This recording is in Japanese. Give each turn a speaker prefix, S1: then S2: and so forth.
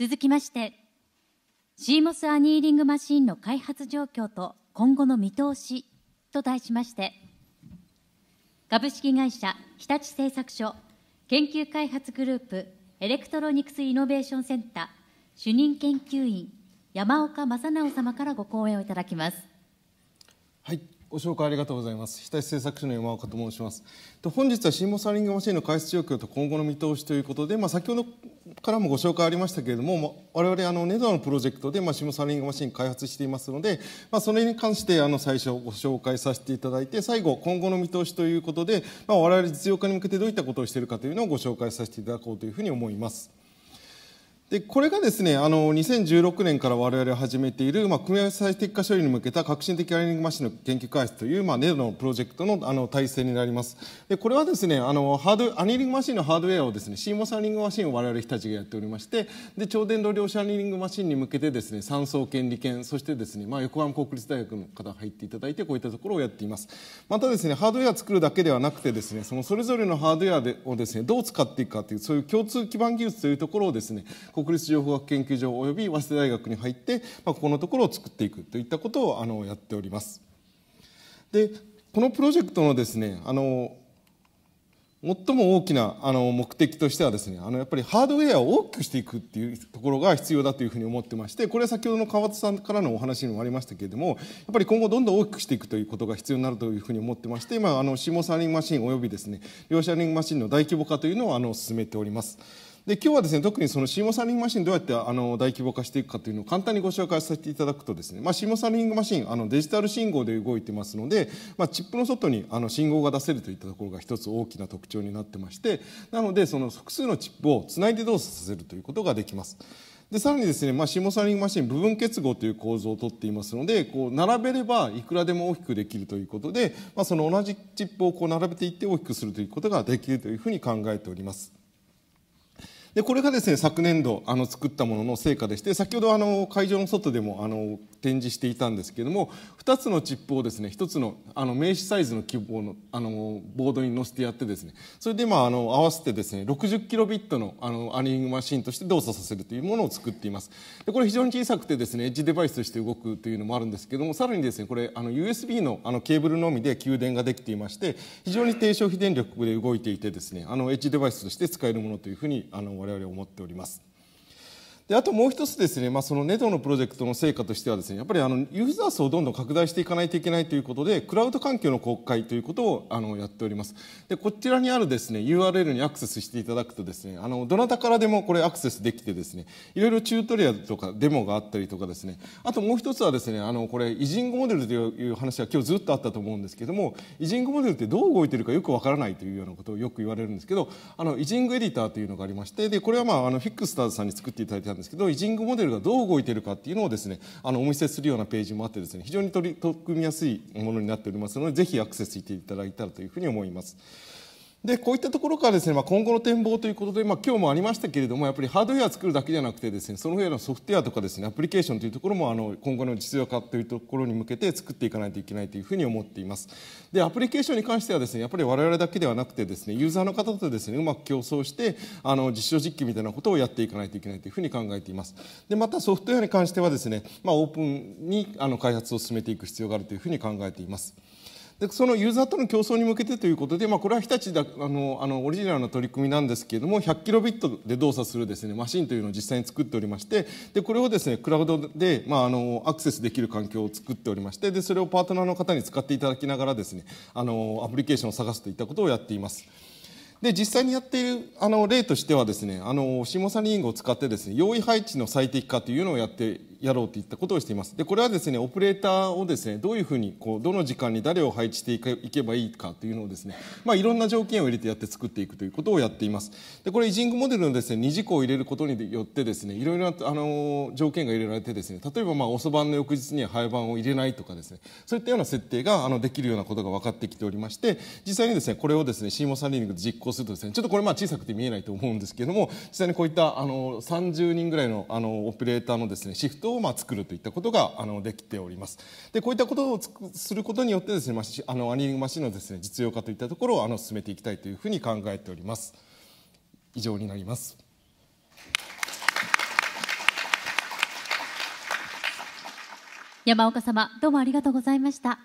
S1: 続きまして CMOS アニーリングマシンの開発状況と今後の見通しと題しまして株式会社日立製作所研究開発グループエレクトロニクスイノベーションセンター主任研究員山岡正直様からご講演をいただきます。はいご紹介ありがとうございます。日立製作所の山岡と申します。本日はシンボサリングマシンの開発状況と今後の見通しということで、まあ、先ほどからもご紹介ありましたけれども、我々あのネドのプロジェクトでまあシンボサリングマシン開発していますので、まあ、それに関してあの最初ご紹介させていただいて、最後今後の見通しということで、まあ、我々実用化に向けてどういったことをしているかというのをご紹介させていただこうというふうに思います。でこれがですねあの2016年から我々始めている、まあ、組み合わせ最適化処理に向けた革新的ラーニングマシンの研究開発という、まあ、ネドのプロジェクトのあの体制になりますでこれはですねあのハードアニリングマシンのハードウェアをですね CMOS アニリングマシンを我々日立がやっておりましてで超電導量子アニリングマシンに向けてですね三層権利権そしてですね、まあ、横浜国立大学の方が入っていただいてこういったところをやっていますまたですねハードウェア作るだけではなくてですねそのそれぞれのハードウェアでをですねどう使っていくかというそういう共通基盤技術というところをですね国立情報学研究所及び早稲田大学に入って、まあ、ここのところを作っていくといったことをあのやっております。でこのプロジェクトのですねあの最も大きなあの目的としてはですねあのやっぱりハードウェアを大きくしていくっていうところが必要だというふうに思ってましてこれは先ほどの川田さんからのお話にもありましたけれどもやっぱり今後どんどん大きくしていくということが必要になるというふうに思ってまして今あのシモサーリングマシンおよびですね両者サーリングマシンの大規模化というのをあの進めております。で今日はですね特にそのシーモサーリングマシンどうやってあの大規模化していくかというのを簡単にご紹介させていただくとですね、まあ、シーモサーリングマシンあのデジタル信号で動いてますので、まあ、チップの外にあの信号が出せるといったところが一つ大きな特徴になってましてなのでその複数のチップをつないで動作させるということができます。でさらにですね、まあ、シモサリングマシン部分結合という構造をとっていますのでこう並べればいくらでも大きくできるということで、まあ、その同じチップをこう並べていって大きくするということができるというふうに考えております。でこれがですね昨年度あの作ったものの成果でして先ほどあの会場の外でもあの展示していたんですけれども2つのチップをですね1つのあの名刺サイズの希望のあのボードに載せてやってですねそれでまああの合わせてですね 60kb のあのアニングマシンとして動作させるというものを作っていますでこれ非常に小さくてですねエッジデバイスとして動くというのもあるんですけどもさらにですねこれあの USB のあのケーブルのみで給電ができていまして非常に低消費電力で動いていてですねあのエッジデバイスとして使えるものというふうにあの我々我々思っておりますであともう一つですね、まあ、そのネトのプロジェクトの成果としてはですねやっぱりあのユーザー層をどんどん拡大していかないといけないということでクラウド環境の公開ということをあのやっておりますでこちらにあるですね URL にアクセスしていただくとですねあのどなたからでもこれアクセスできてですねいろいろチュートリアルとかデモがあったりとかですねあともう一つはですねあのこれイジングモデルという話は今日ずっとあったと思うんですけどもイジングモデルってどう動いてるかよくわからないというようなことをよく言われるんですけどあのイジングエディターというのがありましてでこれはまああのフィックスターズさんに作っていただいたですけど、イジングモデルがどう動いているかっていうのをですね、あの、お見せするようなページもあってですね、非常に取り、取り組みやすいものになっておりますので、ぜひアクセスしていただいたらというふうに思います。でこういったところからですね、まあ、今後の展望ということで、まあ、今日もありましたけれどもやっぱりハードウェアを作るだけじゃなくてですねその上のソフトウェアとかですねアプリケーションというところもあの今後の実用化というところに向けて作っていかないといけないというふうに思っていますでアプリケーションに関してはですねやっぱり我々だけではなくてですねユーザーの方とですねうまく競争してあの実証実験みたいなことをやっていかないといけないというふうに考えていますでまたソフトウェアに関してはですね、まあ、オープンにあの開発を進めていく必要があるというふうに考えています。でそのユーザーとの競争に向けてということで、まあ、これは日立だあのあのオリジナルの取り組みなんですけれども1 0 0ットで動作するです、ね、マシンというのを実際に作っておりましてでこれをです、ね、クラウドで、まあ、あのアクセスできる環境を作っておりましてでそれをパートナーの方に使っていただきながらですねあのアプリケーションを探すといったことをやっています。で実際にやっているあの例としてはですねあの下サリングを使ってですね用意配置の最適化というのをやってやろうといったことをしていますでこれはですねオペレーターをですねどういうふうにこうどの時間に誰を配置していけばいいかというのをですね、まあ、いろんな条件を入れてやって作っていくということをやっていますでこれイジングモデルのですね二次項を入れることによってですねいろいろなあの条件が入れられてですね例えばまあ遅番の翌日には早番を入れないとかですねそういったような設定があのできるようなことが分かってきておりまして実際にですねこれをですね c m o サリンングで実行するとですねちょっとこれまあ小さくて見えないと思うんですけれども実際にこういったあの30人ぐらいのあのオペレーターのですねシフトことをまあ作るといったことがあのできております。でこういったことをすることによってですね、まあ、あのアニーリングマシンのですね実用化といったところをあの進めていきたいというふうに考えております。以上になります。山岡様どうもありがとうございました。